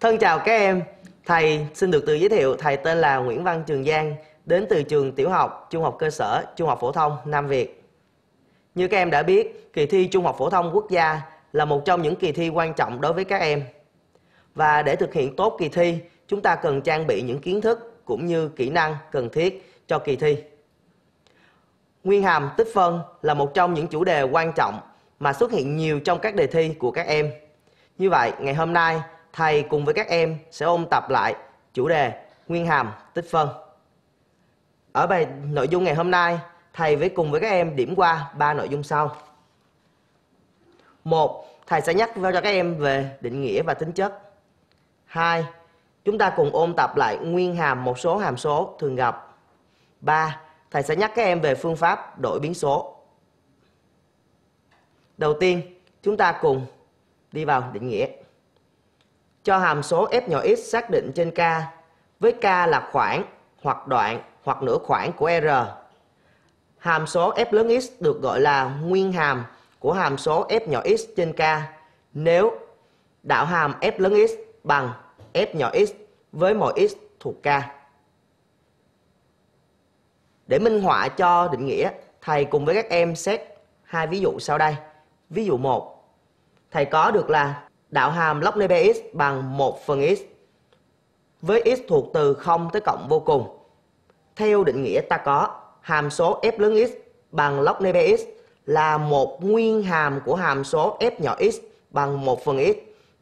Thân chào các em, thầy xin được tự giới thiệu thầy tên là Nguyễn Văn Trường Giang, đến từ trường tiểu học, trung học cơ sở, trung học phổ thông Nam Việt. Như các em đã biết, kỳ thi trung học phổ thông quốc gia là một trong những kỳ thi quan trọng đối với các em. Và để thực hiện tốt kỳ thi, chúng ta cần trang bị những kiến thức cũng như kỹ năng cần thiết cho kỳ thi. Nguyên hàm tích phân là một trong những chủ đề quan trọng mà xuất hiện nhiều trong các đề thi của các em. Như vậy, ngày hôm nay, thầy cùng với các em sẽ ôn tập lại chủ đề nguyên hàm tích phân. Ở bài nội dung ngày hôm nay, thầy với cùng với các em điểm qua ba nội dung sau. Một, thầy sẽ nhắc cho các em về định nghĩa và tính chất. Hai, chúng ta cùng ôn tập lại nguyên hàm một số hàm số thường gặp. Ba, thầy sẽ nhắc các em về phương pháp đổi biến số. Đầu tiên, chúng ta cùng đi vào định nghĩa cho hàm số f nhỏ x xác định trên K với K là khoảng hoặc đoạn hoặc nửa khoảng của R. Hàm số f lớn x được gọi là nguyên hàm của hàm số f nhỏ x trên K nếu đạo hàm f lớn x bằng f nhỏ x với mọi x thuộc K. Để minh họa cho định nghĩa, thầy cùng với các em xét hai ví dụ sau đây. Ví dụ 1. Thầy có được là đạo hàm log np x bằng 1 phần x với x thuộc từ 0 tới cộng vô cùng. Theo định nghĩa ta có hàm số f lớn x bằng log np x là một nguyên hàm của hàm số f nhỏ x bằng 1 phần x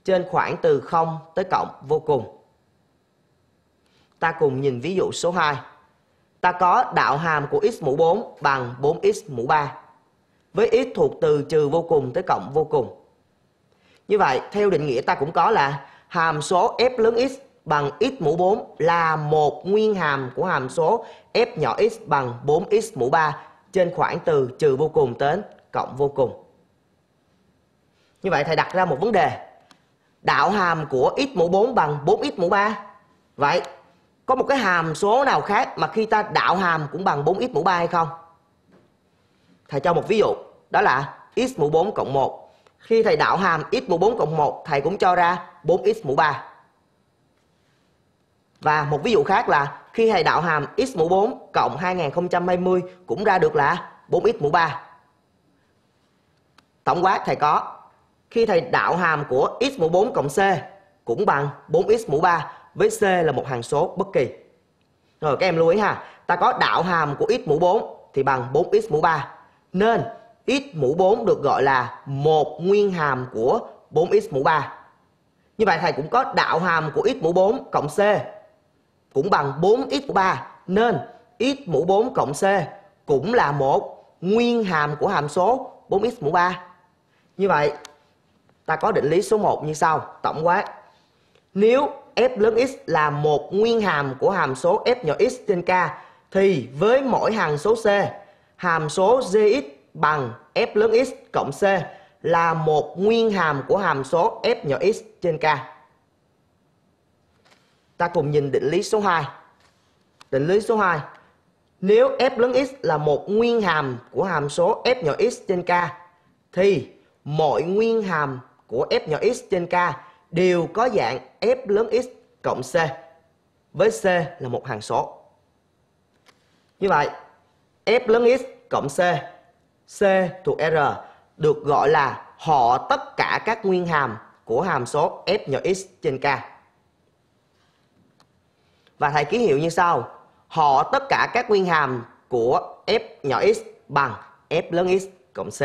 trên khoảng từ 0 tới cộng vô cùng. Ta cùng nhìn ví dụ số 2. Ta có đạo hàm của x mũ 4 bằng 4x mũ 3 với x thuộc từ trừ vô cùng tới cộng vô cùng như vậy, theo định nghĩa ta cũng có là hàm số f lớn x bằng x mũ 4 là một nguyên hàm của hàm số f nhỏ x bằng 4x mũ 3 trên khoảng từ trừ vô cùng đến cộng vô cùng. Như vậy thầy đặt ra một vấn đề. Đạo hàm của x mũ 4 bằng 4x mũ 3. Vậy có một cái hàm số nào khác mà khi ta đạo hàm cũng bằng 4x mũ 3 hay không? Thầy cho một ví dụ, đó là x mũ 4 cộng 1 khi thầy đạo hàm x mũ 4 cộng 1, thầy cũng cho ra 4x mũ 3. Và một ví dụ khác là khi thầy đạo hàm x mũ 4 cộng 2020 cũng ra được là 4x mũ 3. Tổng quát thầy có khi thầy đạo hàm của x mũ 4 cộng c cũng bằng 4x mũ 3 với c là một hằng số bất kỳ. Rồi các em lưu ý ha, ta có đạo hàm của x mũ 4 thì bằng 4x mũ 3. Nên x mũ 4 được gọi là một nguyên hàm của 4x mũ 3. Như vậy thầy cũng có đạo hàm của x mũ 4 cộng c cũng bằng 4x mũ 3 nên x mũ 4 cộng c cũng là một nguyên hàm của hàm số 4x mũ 3. Như vậy ta có định lý số 1 như sau, tổng quát. Nếu f lớn x là một nguyên hàm của hàm số f nhỏ x trên k thì với mỗi hằng số c, hàm số gx bằng f lớn x cộng c là một nguyên hàm của hàm số f nhỏ x trên k. Ta cùng nhìn định lý số 2. Định lý số 2. Nếu f lớn x là một nguyên hàm của hàm số f nhỏ x trên k thì mọi nguyên hàm của f nhỏ x trên k đều có dạng f lớn x cộng c với c là một hằng số. Như vậy, f lớn x cộng c C thuộc R được gọi là họ tất cả các nguyên hàm của hàm số f nhỏ x trên k. Và thầy ký hiệu như sau. Họ tất cả các nguyên hàm của f nhỏ x bằng f lớn x cộng c.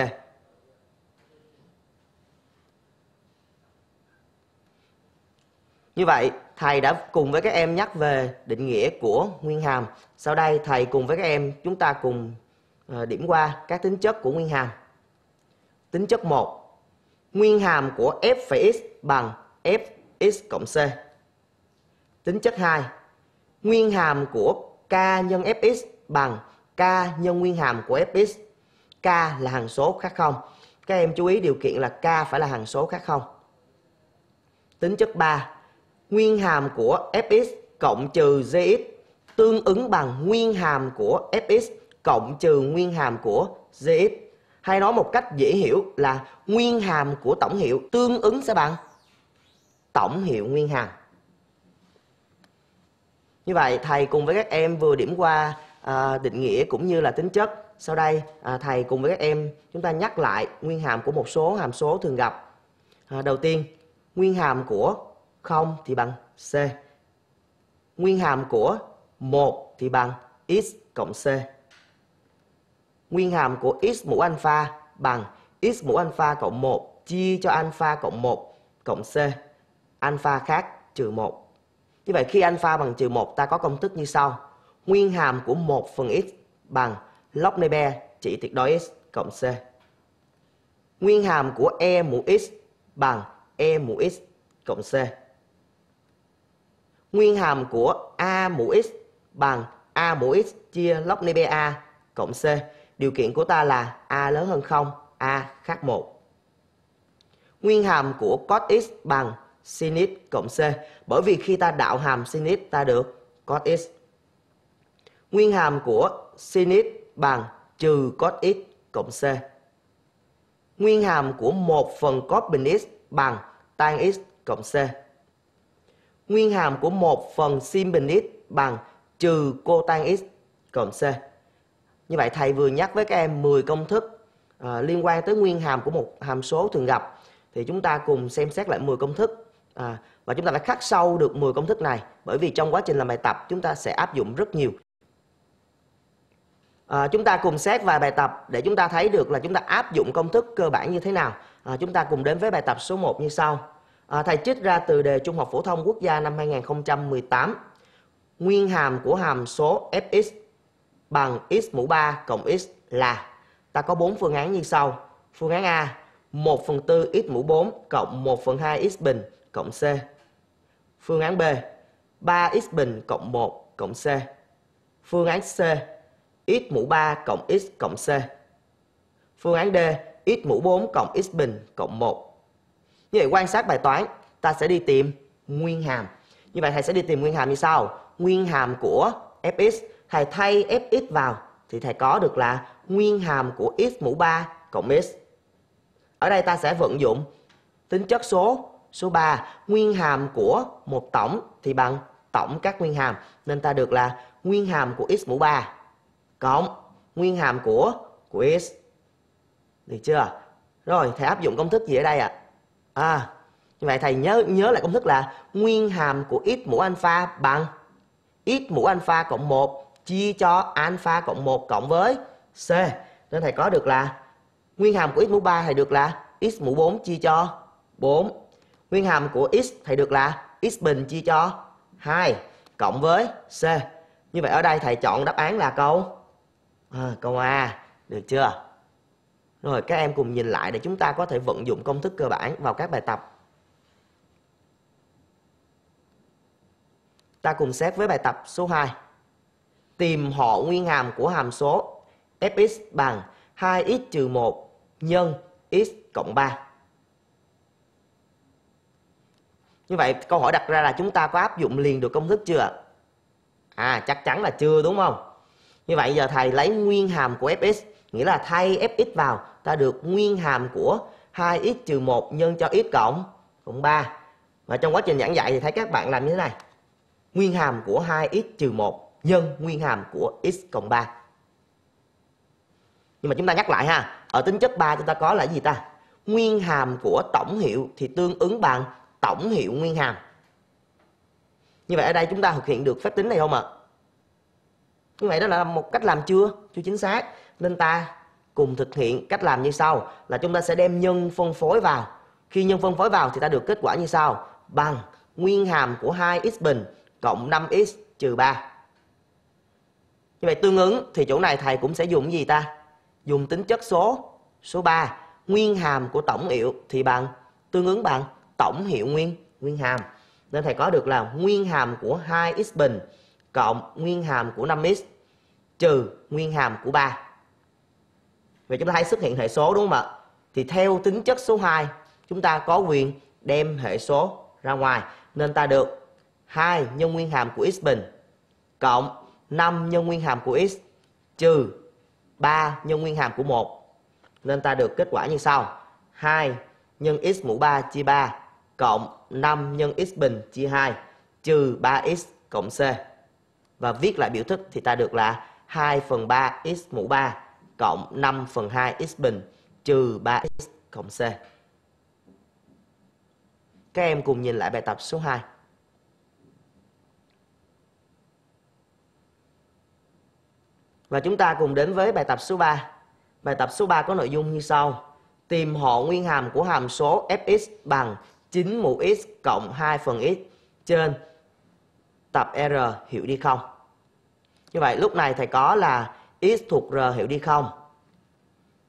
Như vậy, thầy đã cùng với các em nhắc về định nghĩa của nguyên hàm. Sau đây, thầy cùng với các em chúng ta cùng Ờ, điểm qua các tính chất của nguyên hàm. Tính chất 1. Nguyên hàm của f x bằng fx cộng c. Tính chất 2. Nguyên hàm của k nhân fx bằng k nhân nguyên hàm của fx. k là hằng số khác không. Các em chú ý điều kiện là k phải là hằng số khác không. Tính chất 3. Nguyên hàm của fx cộng trừ gx tương ứng bằng nguyên hàm của fx cộng trừ nguyên hàm của gx. Hay nói một cách dễ hiểu là nguyên hàm của tổng hiệu tương ứng sẽ bằng tổng hiệu nguyên hàm. Như vậy thầy cùng với các em vừa điểm qua à, định nghĩa cũng như là tính chất. Sau đây à, thầy cùng với các em chúng ta nhắc lại nguyên hàm của một số hàm số thường gặp. À, đầu tiên, nguyên hàm của 0 thì bằng C. Nguyên hàm của 1 thì bằng x cộng c nguyên hàm của x mũ alpha bằng x mũ alpha cộng 1 chia cho alpha cộng 1 cộng c alpha khác trừ 1. Như vậy khi alpha bằng trừ 1 ta có công thức như sau. Nguyên hàm của 1 phần x bằng log Napier chỉ tuyệt đối x cộng c. Nguyên hàm của e mũ x bằng e mũ x cộng c. Nguyên hàm của a mũ x bằng a mũ x chia log Napier a cộng c. Điều kiện của ta là A lớn hơn 0, A khác 1. Nguyên hàm của cos x bằng sin x cộng c. Bởi vì khi ta đạo hàm sin x ta được cos x. Nguyên hàm của sin x bằng trừ cos x cộng c. Nguyên hàm của 1 phần cos bình x bằng tan x cộng c. Nguyên hàm của 1 phần sin bình x bằng trừ cotan x cộng c. Như vậy thầy vừa nhắc với các em 10 công thức à, liên quan tới nguyên hàm của một hàm số thường gặp. Thì chúng ta cùng xem xét lại 10 công thức à, và chúng ta đã khắc sâu được 10 công thức này bởi vì trong quá trình làm bài tập chúng ta sẽ áp dụng rất nhiều. À, chúng ta cùng xét vài bài tập để chúng ta thấy được là chúng ta áp dụng công thức cơ bản như thế nào. À, chúng ta cùng đến với bài tập số 1 như sau. À, thầy trích ra từ đề Trung học phổ thông quốc gia năm 2018 nguyên hàm của hàm số fx bằng x mũ 3 cộng x là ta có 4 phương án như sau. Phương án A 1 phần 4 x mũ 4 cộng 1 phần 2 x bình cộng C. Phương án B 3 x bình cộng 1 cộng C. Phương án C x mũ 3 cộng x cộng C. Phương án D x mũ 4 cộng x bình cộng 1. Như vậy quan sát bài toán, ta sẽ đi tìm nguyên hàm. Như vậy thầy sẽ đi tìm nguyên hàm như sau. Nguyên hàm của fx thầy thay fx vào thì thầy có được là nguyên hàm của x mũ 3 cộng x. Ở đây ta sẽ vận dụng tính chất số số 3 nguyên hàm của một tổng thì bằng tổng các nguyên hàm nên ta được là nguyên hàm của x mũ 3 cộng nguyên hàm của của x. Được chưa? Rồi thầy áp dụng công thức gì ở đây ạ? À? à như vậy thầy nhớ nhớ lại công thức là nguyên hàm của x mũ alpha bằng x mũ alpha cộng 1 chia cho alpha cộng 1 cộng với C. Nên thầy có được là nguyên hàm của x mũ 3 thầy được là x mũ 4 chia cho 4. Nguyên hàm của x thầy được là x bình chia cho 2 cộng với C. Như vậy ở đây thầy chọn đáp án là câu à, câu A, được chưa? Rồi các em cùng nhìn lại để chúng ta có thể vận dụng công thức cơ bản vào các bài tập. Ta cùng xét với bài tập số 2 tìm họ nguyên hàm của hàm số fx bằng 2x trừ 1 nhân x cộng 3. Như vậy câu hỏi đặt ra là chúng ta có áp dụng liền được công thức chưa À chắc chắn là chưa đúng không? Như vậy giờ thầy lấy nguyên hàm của fx, nghĩa là thay fx vào, ta được nguyên hàm của 2x trừ 1 nhân cho x cộng cộng 3. Và trong quá trình giảng dạy thì thấy các bạn làm như thế này. Nguyên hàm của 2x trừ 1 nhân nguyên hàm của x cộng 3. Nhưng mà chúng ta nhắc lại ha, ở tính chất 3 chúng ta có là gì ta? Nguyên hàm của tổng hiệu thì tương ứng bằng tổng hiệu nguyên hàm. Như vậy ở đây chúng ta thực hiện được phép tính này không ạ? Như vậy đó là một cách làm chưa? Chưa chính xác. Nên ta cùng thực hiện cách làm như sau là chúng ta sẽ đem nhân phân phối vào. Khi nhân phân phối vào thì ta được kết quả như sau bằng nguyên hàm của 2x bình cộng 5x trừ 3. Như vậy tương ứng thì chỗ này thầy cũng sẽ dùng gì ta? Dùng tính chất số số 3 nguyên hàm của tổng hiệu thì bằng tương ứng bằng tổng hiệu nguyên nguyên hàm. Nên thầy có được là nguyên hàm của 2x bình cộng nguyên hàm của 5x trừ nguyên hàm của 3. Vậy chúng ta thấy xuất hiện hệ số đúng không ạ? Thì theo tính chất số 2, chúng ta có quyền đem hệ số ra ngoài. Nên ta được 2 nhân nguyên hàm của x bình cộng 5 nhân nguyên hàm của x trừ 3 nhân nguyên hàm của 1. Nên ta được kết quả như sau. 2 nhân x mũ 3 chia 3 cộng 5 nhân x bình chia 2 trừ 3x cộng c. Và viết lại biểu thức thì ta được là 2 phần 3 x mũ 3 cộng 5 phần 2 x bình trừ 3x cộng c. Các em cùng nhìn lại bài tập số 2. Và chúng ta cùng đến với bài tập số 3. Bài tập số 3 có nội dung như sau. Tìm họ nguyên hàm của hàm số fx bằng 9 mũ x cộng 2 phần x trên tập R hiểu đi không? Như vậy lúc này thầy có là x thuộc R hiểu đi không?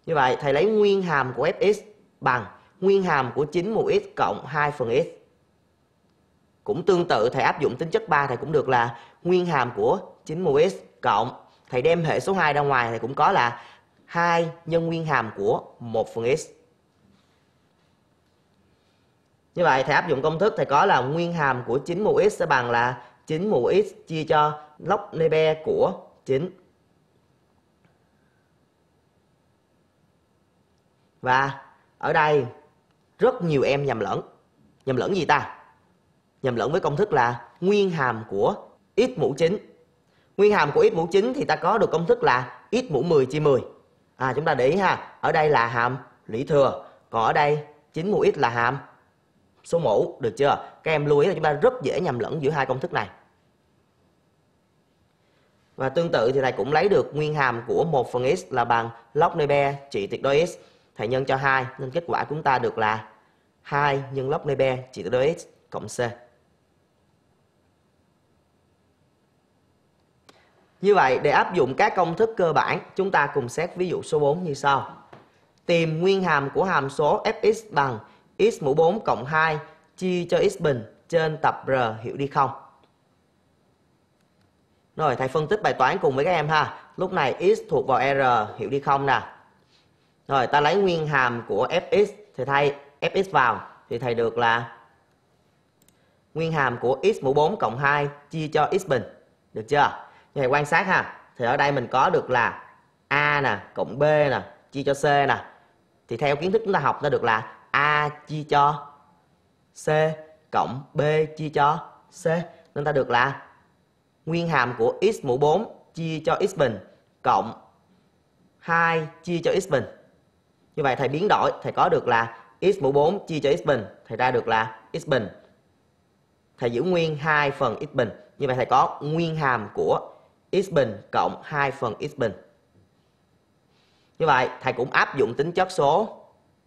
Như vậy thầy lấy nguyên hàm của fx bằng nguyên hàm của 9 mũ x cộng 2 phần x. Cũng tương tự thầy áp dụng tính chất 3 thầy cũng được là nguyên hàm của 9 mũ x cộng thầy đem hệ số 2 ra ngoài thì cũng có là 2 nhân nguyên hàm của 1 phần x. Như vậy thầy áp dụng công thức thầy có là nguyên hàm của 9 mũ x sẽ bằng là 9 mũ x chia cho log nebe của 9. Và ở đây rất nhiều em nhầm lẫn. Nhầm lẫn gì ta? Nhầm lẫn với công thức là nguyên hàm của x mũ 9 nguyên hàm của x mũ 9 thì ta có được công thức là x mũ 10 chia 10. À chúng ta để ý ha, ở đây là hàm lũy thừa, còn ở đây 9 mũ x là hàm số mũ, được chưa? Các em lưu ý là chúng ta rất dễ nhầm lẫn giữa hai công thức này. Và tương tự thì thầy cũng lấy được nguyên hàm của một phần x là bằng log Nebe trị tuyệt đối x. Thầy nhân cho 2 nên kết quả chúng ta được là 2 nhân log Nebe trị tuyệt đối x cộng C. Như vậy, để áp dụng các công thức cơ bản, chúng ta cùng xét ví dụ số 4 như sau. Tìm nguyên hàm của hàm số fx bằng x mũ 4 cộng 2 chia cho x bình trên tập R hiểu đi không? Rồi, thầy phân tích bài toán cùng với các em ha. Lúc này x thuộc vào R hiểu đi không nè. Rồi, ta lấy nguyên hàm của fx thì thay fx vào thì thầy được là nguyên hàm của x mũ 4 cộng 2 chia cho x bình. Được chưa? này quan sát ha thì ở đây mình có được là a nè cộng b nè chia cho c nè thì theo kiến thức chúng ta học ta được là a chia cho c cộng b chia cho c nên ta được là nguyên hàm của x mũ 4 chia cho x bình cộng 2 chia cho x bình. Như vậy thầy biến đổi, thầy có được là x mũ 4 chia cho x bình, thầy ra được là x bình. Thầy giữ nguyên 2 phần x bình. Như vậy thầy có nguyên hàm của x bình cộng 2 phần x bình. Như vậy, thầy cũng áp dụng tính chất số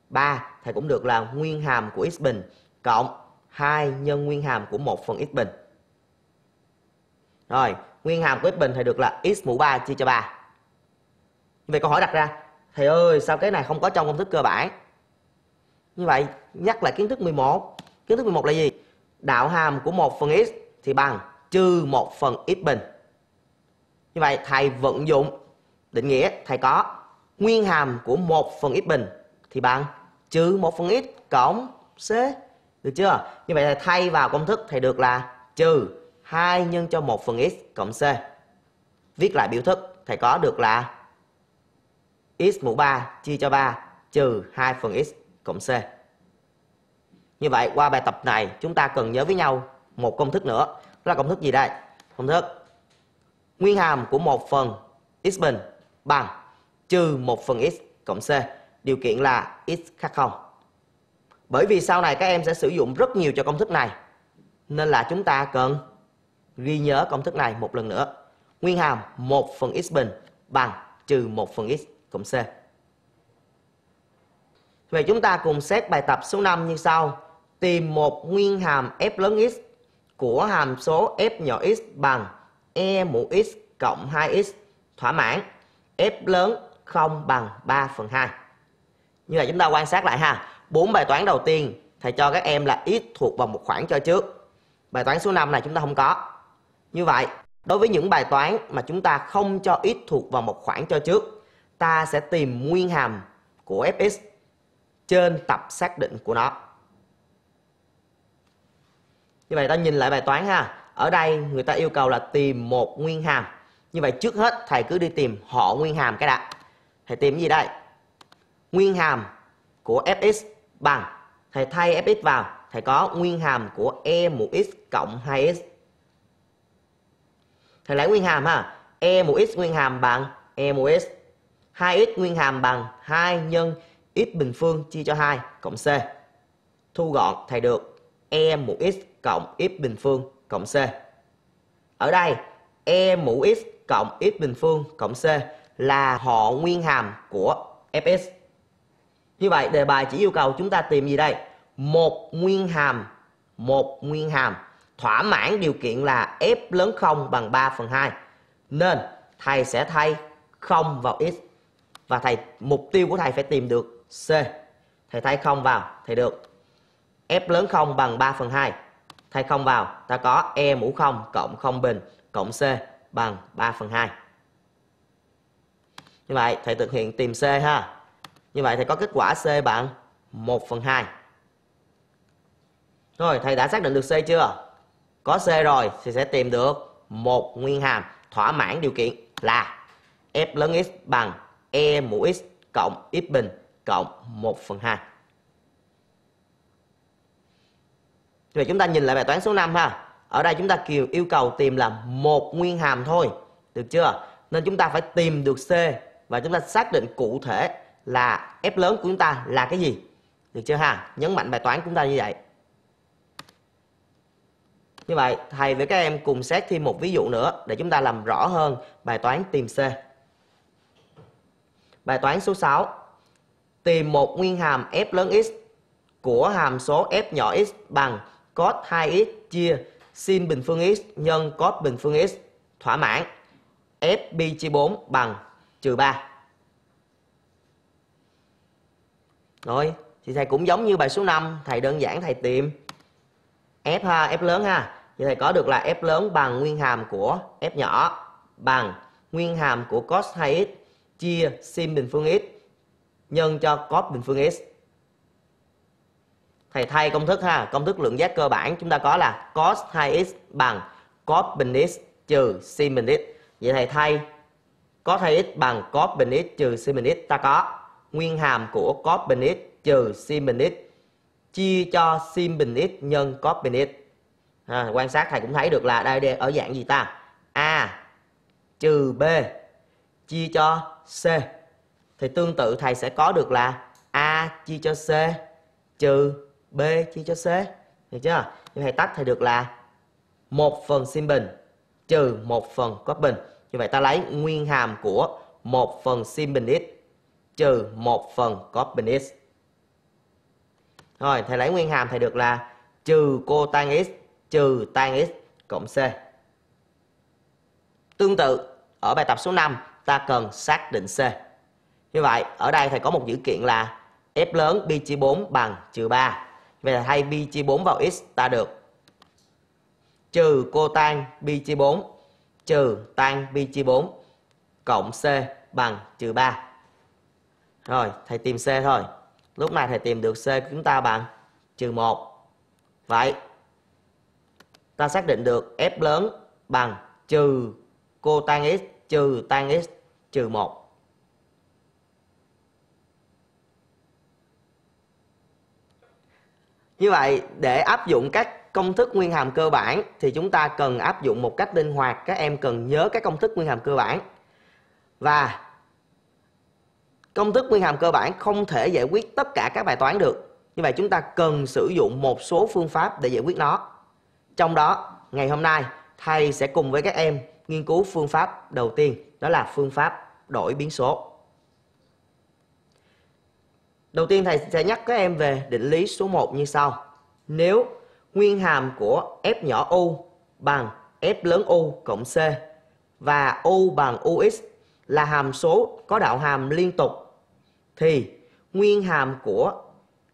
3, thầy cũng được là nguyên hàm của x bình cộng 2 nhân nguyên hàm của 1 phần x bình. Rồi, nguyên hàm của x bình thầy được là x mũ 3 chia cho 3. Vậy câu hỏi đặt ra, thầy ơi sao cái này không có trong công thức cơ bản? Như vậy, nhắc lại kiến thức 11. Kiến thức 11 là gì? Đạo hàm của 1 phần x thì bằng trừ 1 phần x bình như vậy thầy vận dụng định nghĩa thầy có nguyên hàm của một phần x bình thì bằng trừ một phần x cộng c được chưa như vậy thầy thay vào công thức thầy được là trừ 2 nhân cho 1 phần x cộng c viết lại biểu thức thầy có được là x mũ 3 chia cho 3 trừ 2 phần x cộng c như vậy qua bài tập này chúng ta cần nhớ với nhau một công thức nữa đó là công thức gì đây công thức nguyên hàm của một phần x bình bằng trừ một phần x cộng c. Điều kiện là x khác không. Bởi vì sau này các em sẽ sử dụng rất nhiều cho công thức này. Nên là chúng ta cần ghi nhớ công thức này một lần nữa. Nguyên hàm một phần x bình bằng trừ một phần x cộng c. Vậy chúng ta cùng xét bài tập số 5 như sau. Tìm một nguyên hàm f lớn x của hàm số f nhỏ x bằng e mũ x cộng 2x thỏa mãn f lớn không bằng 3 phần 2. Như vậy chúng ta quan sát lại ha. bốn bài toán đầu tiên thầy cho các em là x thuộc vào một khoảng cho trước. Bài toán số 5 này chúng ta không có. Như vậy, đối với những bài toán mà chúng ta không cho x thuộc vào một khoảng cho trước, ta sẽ tìm nguyên hàm của fx trên tập xác định của nó. Như vậy ta nhìn lại bài toán ha ở đây người ta yêu cầu là tìm một nguyên hàm như vậy trước hết thầy cứ đi tìm họ nguyên hàm cái đã thầy tìm gì đây nguyên hàm của fx bằng thầy thay fx vào thầy có nguyên hàm của e mũ x cộng 2x thầy lấy nguyên hàm ha e mũ x nguyên hàm bằng e mũ x 2x nguyên hàm bằng 2 nhân x bình phương chia cho 2 cộng c thu gọn thầy được e mũ x cộng x bình phương cộng C. Ở đây E mũ x cộng x bình phương cộng C là họ nguyên hàm của f(x) Như vậy đề bài chỉ yêu cầu chúng ta tìm gì đây? Một nguyên hàm, một nguyên hàm thỏa mãn điều kiện là F lớn 0 bằng 3 phần 2. Nên thầy sẽ thay 0 vào x và thầy mục tiêu của thầy phải tìm được C. Thầy thay 0 vào, thầy được F lớn 0 bằng 3 phần 2. Thay không vào, ta có E mũ 0 cộng 0 bình cộng C bằng 3 phần 2. Như vậy, thầy thực hiện tìm C ha. Như vậy, thầy có kết quả C bằng 1 phần 2. Rồi, thầy đã xác định được C chưa? Có C rồi thì sẽ tìm được một nguyên hàm thỏa mãn điều kiện là F lớn x bằng E mũ x cộng x bình cộng 1 phần 2. Vậy chúng ta nhìn lại bài toán số 5 ha. Ở đây chúng ta kiều yêu cầu tìm là một nguyên hàm thôi, được chưa? Nên chúng ta phải tìm được C và chúng ta xác định cụ thể là F lớn của chúng ta là cái gì. Được chưa ha? Nhấn mạnh bài toán chúng ta như vậy. Như vậy, thầy với các em cùng xét thêm một ví dụ nữa để chúng ta làm rõ hơn bài toán tìm C. Bài toán số 6. Tìm một nguyên hàm f lớn x của hàm số f nhỏ x bằng cos 2x chia sin bình phương x nhân cos bình phương x thỏa mãn f fb chia 4 bằng trừ 3. Rồi, thì thầy cũng giống như bài số 5, thầy đơn giản thầy tìm f ha, f lớn ha. Thì thầy có được là f lớn bằng nguyên hàm của f nhỏ bằng nguyên hàm của cos 2x chia sin bình phương x nhân cho cos bình phương x thầy thay công thức ha công thức lượng giác cơ bản chúng ta có là cos 2x bằng cos bình x trừ sin bình x vậy thầy thay cos 2x bằng cos bình x trừ sin bình x ta có nguyên hàm của cos bình x trừ sin bình x chia cho sin bình x nhân cos bình x à, quan sát thầy cũng thấy được là đây ở dạng gì ta a trừ b chia cho c thì tương tự thầy sẽ có được là a chia cho c trừ B chia cho C. Được chưa? Như vậy tách thì được là một phần sin bình trừ một phần cos bình. Như vậy ta lấy nguyên hàm của một phần sin bình x trừ một phần cos bình x. Rồi, thầy lấy nguyên hàm thầy được là trừ cô tan x trừ tan x cộng C. Tương tự, ở bài tập số 5 ta cần xác định C. Như vậy, ở đây thầy có một dữ kiện là F lớn b chia 4 bằng trừ 3. Vậy là thay pi chia 4 vào x ta được trừ cô tan pi chia 4 trừ tan pi chia 4 cộng c bằng trừ 3. Rồi, thầy tìm c thôi. Lúc này thầy tìm được c của chúng ta bằng trừ 1. Vậy, ta xác định được f lớn bằng trừ cô tan x trừ tan x trừ 1. Như vậy để áp dụng các công thức nguyên hàm cơ bản thì chúng ta cần áp dụng một cách linh hoạt, các em cần nhớ các công thức nguyên hàm cơ bản. Và công thức nguyên hàm cơ bản không thể giải quyết tất cả các bài toán được. Như vậy chúng ta cần sử dụng một số phương pháp để giải quyết nó. Trong đó, ngày hôm nay thầy sẽ cùng với các em nghiên cứu phương pháp đầu tiên, đó là phương pháp đổi biến số. Đầu tiên thầy sẽ nhắc các em về định lý số 1 như sau. Nếu nguyên hàm của F nhỏ u bằng F lớn u cộng C và u bằng ux là hàm số có đạo hàm liên tục thì nguyên hàm của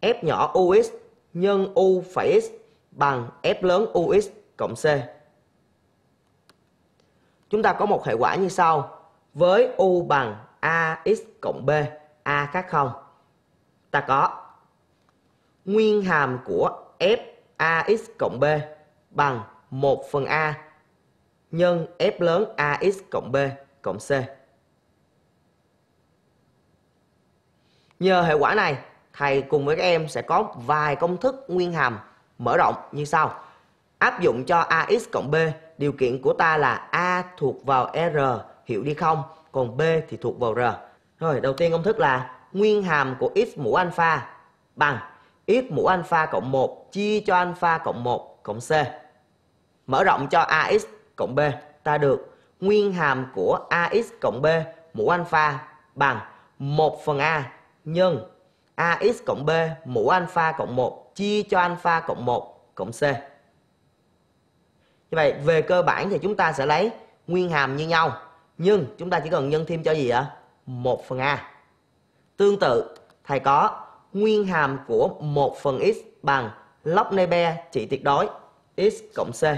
F nhỏ ux nhân u phẩy x bằng F lớn ux cộng C. Chúng ta có một hệ quả như sau với u bằng ax cộng b a khác không ta có nguyên hàm của f ax cộng b bằng 1 phần a nhân f lớn ax cộng b cộng c. Nhờ hệ quả này, thầy cùng với các em sẽ có vài công thức nguyên hàm mở rộng như sau. Áp dụng cho ax cộng b, điều kiện của ta là a thuộc vào r, hiệu đi không, còn b thì thuộc vào r. Rồi, đầu tiên công thức là nguyên hàm của x mũ alpha bằng x mũ alpha cộng 1 chia cho alpha cộng 1 cộng c. Mở rộng cho ax cộng b, ta được nguyên hàm của ax cộng b mũ alpha bằng 1 phần a nhân ax cộng b mũ alpha cộng 1 chia cho alpha cộng 1 cộng c. Như vậy về cơ bản thì chúng ta sẽ lấy nguyên hàm như nhau, nhưng chúng ta chỉ cần nhân thêm cho gì ạ? 1 phần a. Tương tự, thầy có nguyên hàm của 1 phần x bằng log Nebe trị tuyệt đối x cộng c. Như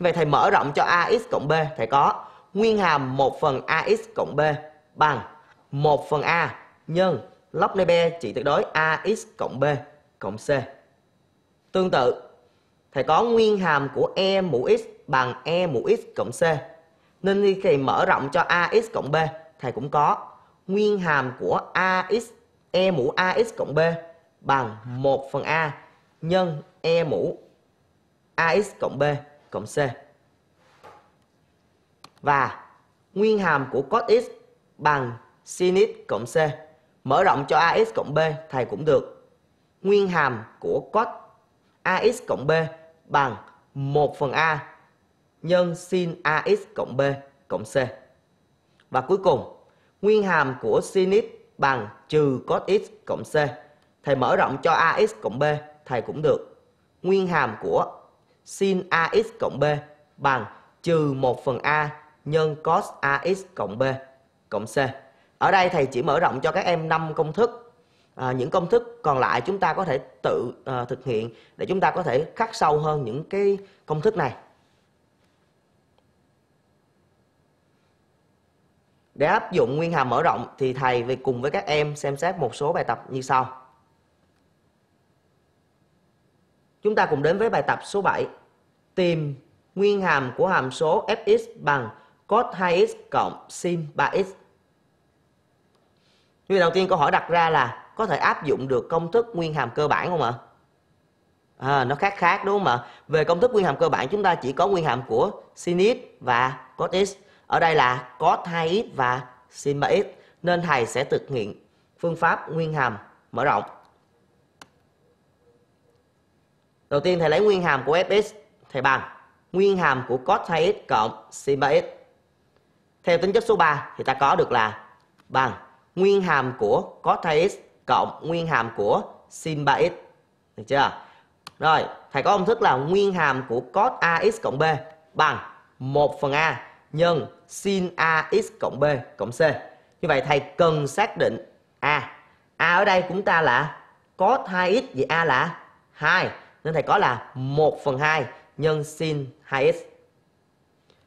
vậy thầy mở rộng cho ax cộng b, thầy có nguyên hàm 1 phần ax cộng b bằng 1 phần a nhân log Nebe trị tuyệt đối ax cộng b cộng c. Tương tự, thầy có nguyên hàm của e mũ x bằng e mũ x cộng c. Nên khi thầy mở rộng cho ax cộng b, thầy cũng có nguyên hàm của AX E mũ AX cộng B bằng 1 phần A nhân E mũ AX cộng B cộng C. Và nguyên hàm của cos X bằng sin X cộng C. Mở rộng cho AX cộng B thầy cũng được. Nguyên hàm của cos AX cộng B bằng 1 phần A nhân sin AX cộng B cộng C. Và cuối cùng nguyên hàm của sin x bằng trừ cos x cộng c. Thầy mở rộng cho ax cộng b, thầy cũng được. Nguyên hàm của sin ax cộng b bằng trừ 1 phần a nhân cos ax cộng b cộng c. Ở đây thầy chỉ mở rộng cho các em 5 công thức. À, những công thức còn lại chúng ta có thể tự à, thực hiện để chúng ta có thể khắc sâu hơn những cái công thức này. Để áp dụng nguyên hàm mở rộng thì thầy về cùng với các em xem xét một số bài tập như sau. Chúng ta cùng đến với bài tập số 7. Tìm nguyên hàm của hàm số fx bằng cos 2x cộng sin 3x. Như đầu tiên câu hỏi đặt ra là có thể áp dụng được công thức nguyên hàm cơ bản không ạ? À, nó khác khác đúng không ạ? Về công thức nguyên hàm cơ bản chúng ta chỉ có nguyên hàm của sin x và cos x. Ở đây là cos 2x và sin 3x nên thầy sẽ thực hiện phương pháp nguyên hàm mở rộng. Đầu tiên thầy lấy nguyên hàm của fx thầy bằng nguyên hàm của cos 2x cộng sin 3x. Theo tính chất số 3 thì ta có được là bằng nguyên hàm của cos 2x cộng nguyên hàm của sin 3x. Được chưa? Rồi, thầy có công thức là nguyên hàm của cos AX cộng B bằng 1 phần A nhân sin AX cộng B cộng C. Như vậy thầy cần xác định A. A ở đây của chúng ta là cos 2X vì A là 2. Nên thầy có là 1 phần 2 nhân sin 2X.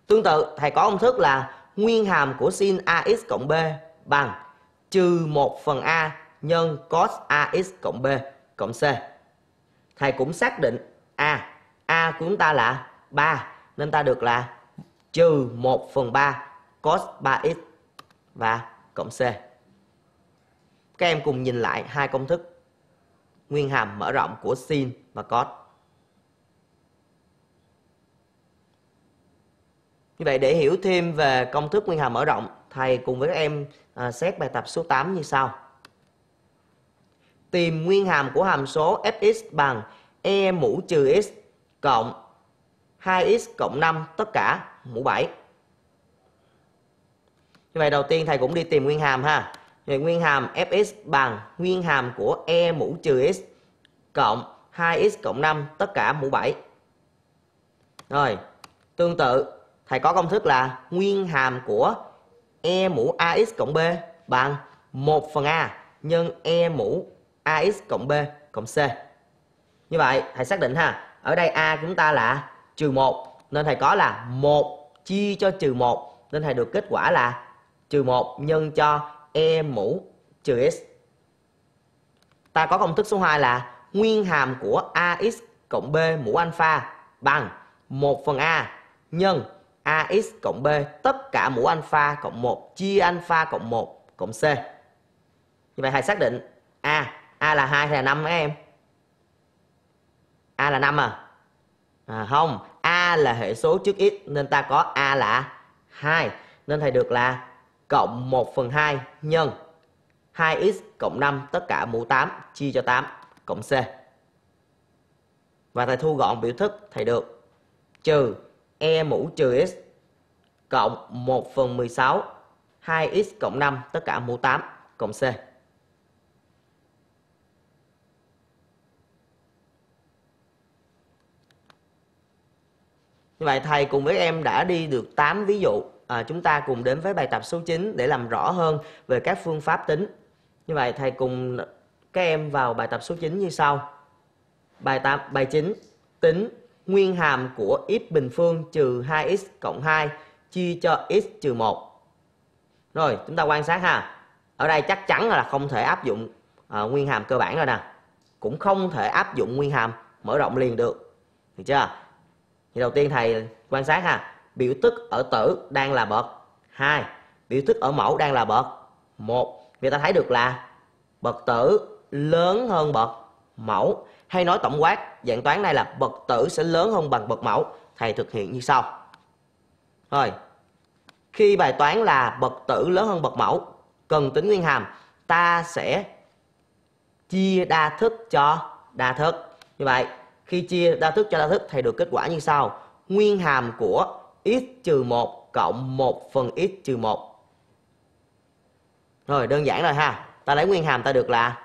Tương tự thầy có công thức là nguyên hàm của sin AX cộng B bằng trừ 1 phần A nhân cos AX cộng B cộng C. Thầy cũng xác định A. A của chúng ta là 3 nên ta được là trừ 1 phần 3 cos 3x và cộng C. Các em cùng nhìn lại hai công thức nguyên hàm mở rộng của sin và cos. Như vậy để hiểu thêm về công thức nguyên hàm mở rộng, thầy cùng với các em à, xét bài tập số 8 như sau. Tìm nguyên hàm của hàm số fx bằng e mũ trừ x cộng 2x cộng 5 tất cả mũ 7 Như vậy đầu tiên thầy cũng đi tìm nguyên hàm ha Vậy nguyên hàm fx bằng nguyên hàm của e mũ trừ x cộng 2x cộng 5 tất cả mũ 7 Rồi tương tự thầy có công thức là nguyên hàm của e mũ ax cộng b bằng 1 phần a nhân e mũ ax cộng b cộng c. Như vậy, thầy xác định ha, ở đây a chúng ta là trừ 1 nên thầy có là 1 chia cho trừ 1 nên thầy được kết quả là trừ 1 nhân cho e mũ trừ x. Ta có công thức số 2 là nguyên hàm của ax cộng b mũ alpha bằng 1 phần a nhân ax cộng b tất cả mũ alpha cộng 1 chia alpha cộng 1 cộng c. Như vậy thầy xác định a a là 2 thì là 5 các em. a là 5 à? à không, là hệ số trước x nên ta có A là 2. Nên thầy được là cộng 1 phần 2 nhân 2x cộng 5 tất cả mũ 8 chia cho 8 cộng C. Và thầy thu gọn biểu thức thầy được trừ E mũ trừ x cộng 1 phần 16 2x cộng 5 tất cả mũ 8 cộng C. Như vậy thầy cùng với em đã đi được 8 ví dụ. À, chúng ta cùng đến với bài tập số 9 để làm rõ hơn về các phương pháp tính. Như vậy thầy cùng các em vào bài tập số 9 như sau. Bài tập bài 9 tính nguyên hàm của x bình phương trừ 2x cộng 2 chia cho x trừ 1. Rồi, chúng ta quan sát ha. Ở đây chắc chắn là không thể áp dụng à, nguyên hàm cơ bản rồi nè. Cũng không thể áp dụng nguyên hàm mở rộng liền được. Được chưa? thì đầu tiên thầy quan sát ha biểu thức ở tử đang là bậc hai biểu thức ở mẫu đang là bậc một người ta thấy được là bậc tử lớn hơn bậc mẫu hay nói tổng quát dạng toán này là bậc tử sẽ lớn hơn bằng bậc mẫu thầy thực hiện như sau thôi, khi bài toán là bậc tử lớn hơn bậc mẫu cần tính nguyên hàm ta sẽ chia đa thức cho đa thức như vậy khi chia đa thức cho đa thức thì được kết quả như sau. Nguyên hàm của x trừ 1 cộng 1 phần x trừ 1. Rồi đơn giản rồi ha. Ta lấy nguyên hàm ta được là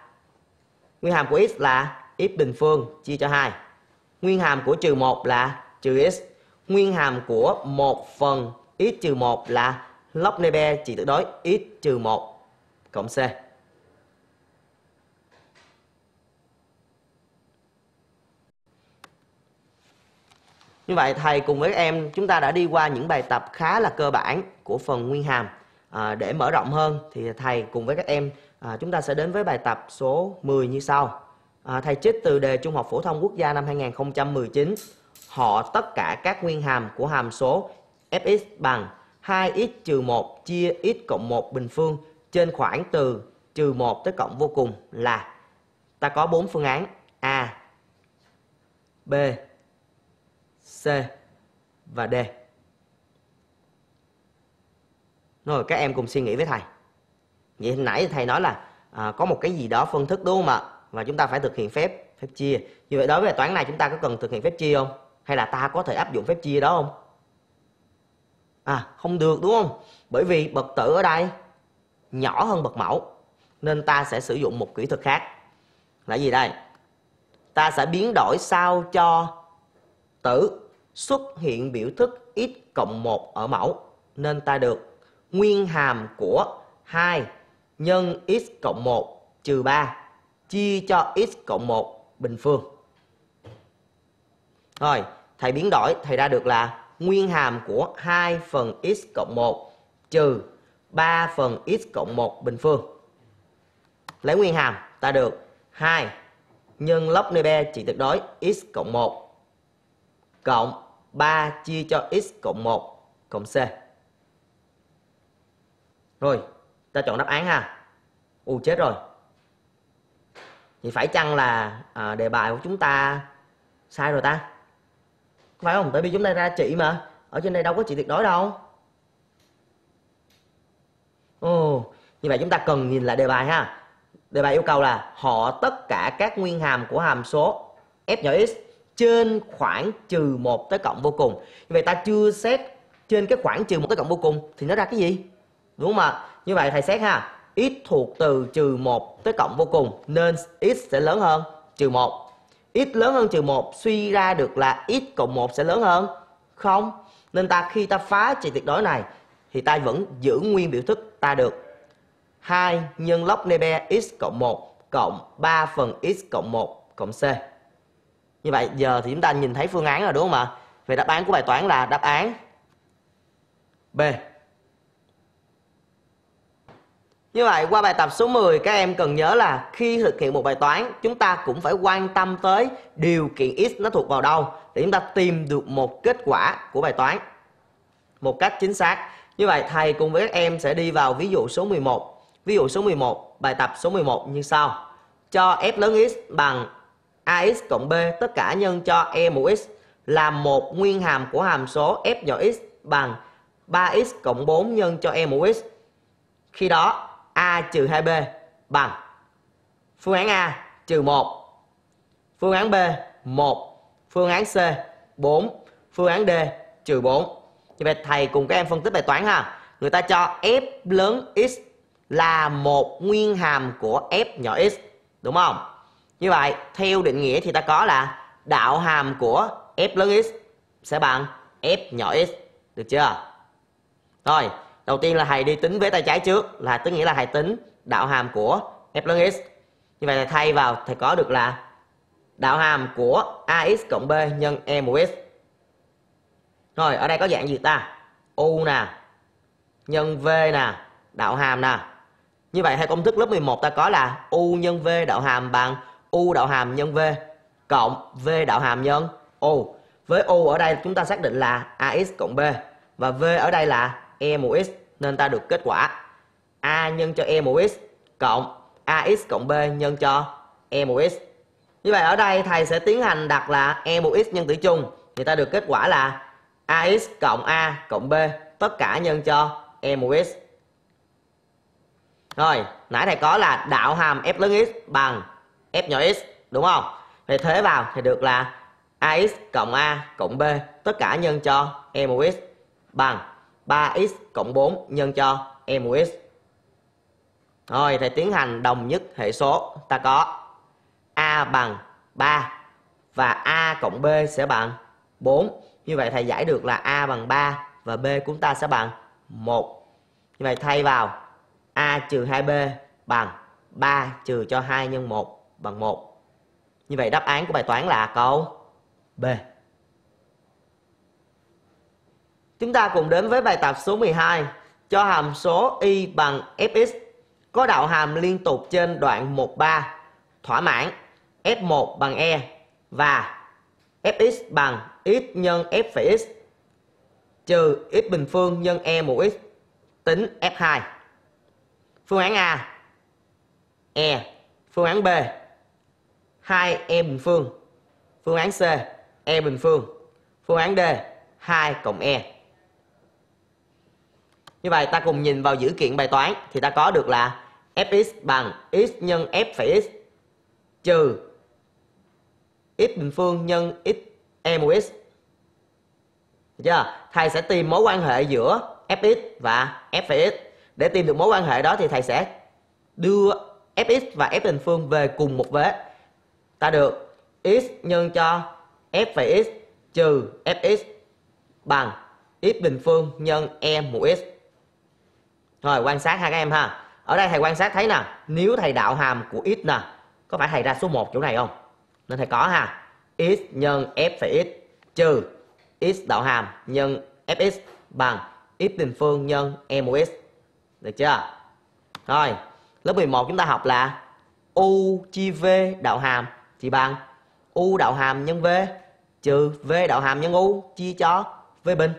nguyên hàm của x là x bình phương chia cho 2. Nguyên hàm của trừ 1 là trừ x. Nguyên hàm của 1 phần x trừ 1 là log Napier trị tuyệt đối x trừ 1 cộng c. Như vậy thầy cùng với em chúng ta đã đi qua những bài tập khá là cơ bản của phần nguyên hàm. À, để mở rộng hơn thì thầy cùng với các em à, chúng ta sẽ đến với bài tập số 10 như sau. À, thầy trích từ đề Trung học phổ thông quốc gia năm 2019 họ tất cả các nguyên hàm của hàm số fx bằng 2x trừ 1 chia x cộng 1 bình phương trên khoảng từ trừ 1 tới cộng vô cùng là ta có 4 phương án A B C và D. Rồi các em cùng suy nghĩ với thầy. Vậy nãy thầy nói là à, có một cái gì đó phân thức đúng không ạ? Và chúng ta phải thực hiện phép phép chia. Như vậy đối với toán này chúng ta có cần thực hiện phép chia không? Hay là ta có thể áp dụng phép chia đó không? À, không được đúng không? Bởi vì bậc tử ở đây nhỏ hơn bậc mẫu nên ta sẽ sử dụng một kỹ thuật khác. Là gì đây? Ta sẽ biến đổi sao cho tử xuất hiện biểu thức x cộng 1 ở mẫu nên ta được nguyên hàm của 2 nhân x cộng 1 trừ 3 chia cho x cộng 1 bình phương. Rồi, thầy biến đổi thầy ra được là nguyên hàm của 2 phần x cộng 1 trừ 3 phần x cộng 1 bình phương. Lấy nguyên hàm ta được 2 nhân log nơi b trị tuyệt đối x cộng 1 cộng 3 chia cho x cộng 1 cộng C. Rồi, ta chọn đáp án ha. U chết rồi. Vậy phải chăng là à, đề bài của chúng ta sai rồi ta? Phải không? Tại vì chúng ta ra trị mà. Ở trên đây đâu có trị tuyệt đối đâu. Ồ, như vậy chúng ta cần nhìn lại đề bài ha. Đề bài yêu cầu là họ tất cả các nguyên hàm của hàm số f nhỏ x trên khoảng trừ 1 tới cộng vô cùng. Như vậy ta chưa xét trên cái khoảng trừ 1 tới cộng vô cùng thì nó ra cái gì? Đúng không ạ? Như vậy thầy xét ha, x thuộc từ trừ 1 tới cộng vô cùng nên x sẽ lớn hơn trừ 1. x lớn hơn trừ 1 suy ra được là x cộng 1 sẽ lớn hơn không. Nên ta khi ta phá trị tuyệt đối này thì ta vẫn giữ nguyên biểu thức ta được 2 nhân log nebe x cộng 1 cộng 3 phần x cộng 1 cộng c. Như vậy giờ thì chúng ta nhìn thấy phương án rồi đúng không ạ? Vậy đáp án của bài toán là đáp án B. Như vậy qua bài tập số 10 các em cần nhớ là khi thực hiện một bài toán chúng ta cũng phải quan tâm tới điều kiện x nó thuộc vào đâu để chúng ta tìm được một kết quả của bài toán một cách chính xác. Như vậy thầy cùng với các em sẽ đi vào ví dụ số 11. Ví dụ số 11, bài tập số 11 như sau. Cho f lớn x bằng AX cộng B tất cả nhân cho E mũ X là một nguyên hàm của hàm số F nhỏ X bằng 3X cộng 4 nhân cho E mũ X. Khi đó A trừ 2B bằng phương án A trừ 1, phương án B 1, phương án C 4, phương án D trừ 4. Như vậy thầy cùng các em phân tích bài toán ha. Người ta cho F lớn X là một nguyên hàm của F nhỏ X. Đúng không? như vậy theo định nghĩa thì ta có là đạo hàm của f lớn x sẽ bằng f nhỏ x được chưa rồi đầu tiên là thầy đi tính với tay trái trước là tức nghĩa là thầy tính đạo hàm của f lớn x như vậy thầy thay vào thầy có được là đạo hàm của ax cộng b nhân e mũ x rồi ở đây có dạng gì ta u nè nhân v nè đạo hàm nè như vậy theo công thức lớp 11 ta có là u nhân v đạo hàm bằng U đạo hàm nhân V cộng V đạo hàm nhân U. Với U ở đây chúng ta xác định là AX cộng B và V ở đây là E mũ X nên ta được kết quả A nhân cho E mũ X cộng AX cộng B nhân cho E mũ X. Như vậy ở đây thầy sẽ tiến hành đặt là E mũ X nhân tử chung thì ta được kết quả là AX cộng A cộng B tất cả nhân cho E mũ X. Rồi, nãy thầy có là đạo hàm F lớn X bằng f nhỏ x đúng không thì thế vào thì được là ax cộng a cộng b tất cả nhân cho e mũ x bằng 3x cộng 4 nhân cho e mũ x rồi thì tiến hành đồng nhất hệ số ta có a bằng 3 và a cộng b sẽ bằng 4 như vậy thầy giải được là a bằng 3 và b của chúng ta sẽ bằng 1 như vậy thay vào a trừ 2b bằng 3 trừ cho 2 nhân 1 bằng 1. Như vậy đáp án của bài toán là câu B. Chúng ta cùng đến với bài tập số 12 cho hàm số y bằng fx có đạo hàm liên tục trên đoạn 13 thỏa mãn f1 bằng e và fx bằng x nhân f' x trừ x bình phương nhân e mũ x tính f2. Phương án A e, phương án B 2 e bình phương. Phương án C e bình phương. Phương án D 2 cộng e. Như vậy ta cùng nhìn vào dữ kiện bài toán thì ta có được là fx bằng x nhân f phẩy x trừ x bình phương nhân x e mũ x. chưa? Thầy sẽ tìm mối quan hệ giữa fx và f phẩy x. Để tìm được mối quan hệ đó thì thầy sẽ đưa fx và f bình phương về cùng một vế ta được x nhân cho f phẩy x trừ fx bằng x bình phương nhân e mũ x. Rồi quan sát ha các em ha. Ở đây thầy quan sát thấy nè, nếu thầy đạo hàm của x nè, có phải thầy ra số 1 chỗ này không? Nên thầy có ha. x nhân f phẩy x trừ x đạo hàm nhân fx bằng x bình phương nhân e mũ x. Được chưa? Rồi, lớp 11 chúng ta học là u chia v đạo hàm thì bằng u đạo hàm nhân v trừ v đạo hàm nhân u chia cho v bình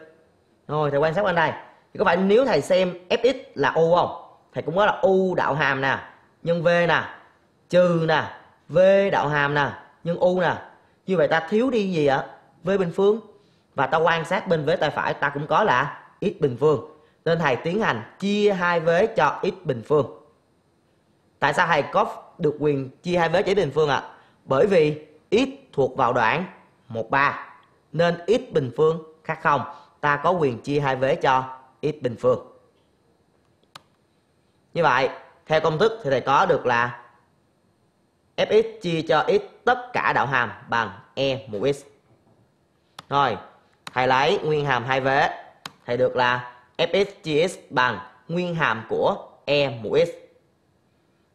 rồi thầy quan sát bên đây thì có phải nếu thầy xem fx là u không thầy cũng nói là u đạo hàm nè nhân v nè trừ nè v đạo hàm nè nhân u nè như vậy ta thiếu đi gì ạ v bình phương và ta quan sát bên vế tay phải ta cũng có là x bình phương nên thầy tiến hành chia hai vế cho x bình phương tại sao thầy có được quyền chia hai vế cho x bình phương ạ à? Bởi vì x thuộc vào đoạn 13 nên x bình phương khác không ta có quyền chia hai vế cho x bình phương. Như vậy, theo công thức thì thầy có được là fx chia cho x tất cả đạo hàm bằng e mũ x. Rồi, thầy lấy nguyên hàm hai vế, thầy được là fx chia x bằng nguyên hàm của e mũ x.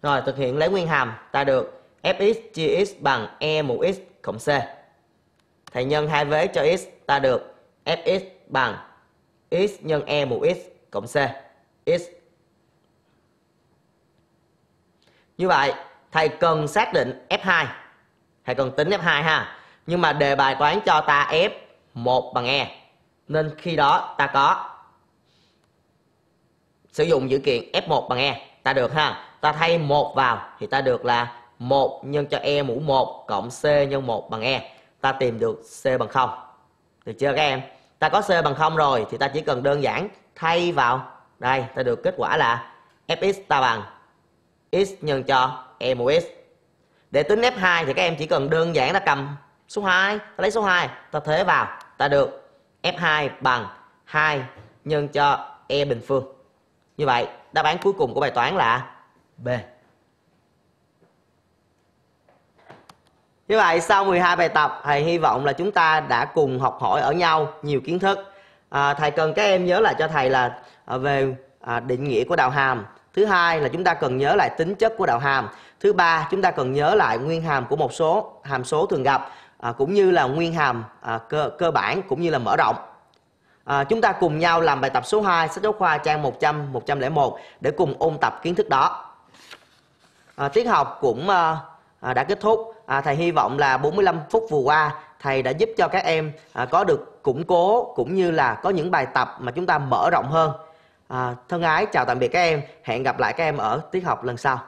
Rồi, thực hiện lấy nguyên hàm, ta được fx chia x bằng e mũ x cộng c. Thầy nhân hai vế cho x ta được fx bằng x nhân e mũ x cộng c. x. Như vậy, thầy cần xác định f2. Thầy cần tính f2 ha. Nhưng mà đề bài toán cho ta f1 bằng e. Nên khi đó ta có sử dụng dữ kiện f1 bằng e ta được ha ta thay một vào thì ta được là 1 nhân cho E mũ 1 cộng C nhân 1 bằng E. Ta tìm được C bằng 0. Được chưa các em? Ta có C bằng 0 rồi thì ta chỉ cần đơn giản thay vào đây, ta được kết quả là Fx ta bằng x nhân cho E mũ x. Để tính F2 thì các em chỉ cần đơn giản ta cầm số 2, ta lấy số 2, ta thế vào, ta được F2 bằng 2 nhân cho E bình phương. Như vậy, đáp án cuối cùng của bài toán là B. Như vậy sau 12 bài tập thầy hy vọng là chúng ta đã cùng học hỏi ở nhau nhiều kiến thức. À, thầy cần các em nhớ lại cho thầy là à, về à, định nghĩa của đạo hàm. Thứ hai là chúng ta cần nhớ lại tính chất của đạo hàm. Thứ ba chúng ta cần nhớ lại nguyên hàm của một số hàm số thường gặp à, cũng như là nguyên hàm à, cơ, cơ bản cũng như là mở rộng. À, chúng ta cùng nhau làm bài tập số 2 sách giáo khoa trang 100 101 để cùng ôn tập kiến thức đó. À, tiết học cũng à, à đã kết thúc à, thầy hy vọng là 45 phút vừa qua thầy đã giúp cho các em à, có được củng cố cũng như là có những bài tập mà chúng ta mở rộng hơn à, thân ái chào tạm biệt các em hẹn gặp lại các em ở tiết học lần sau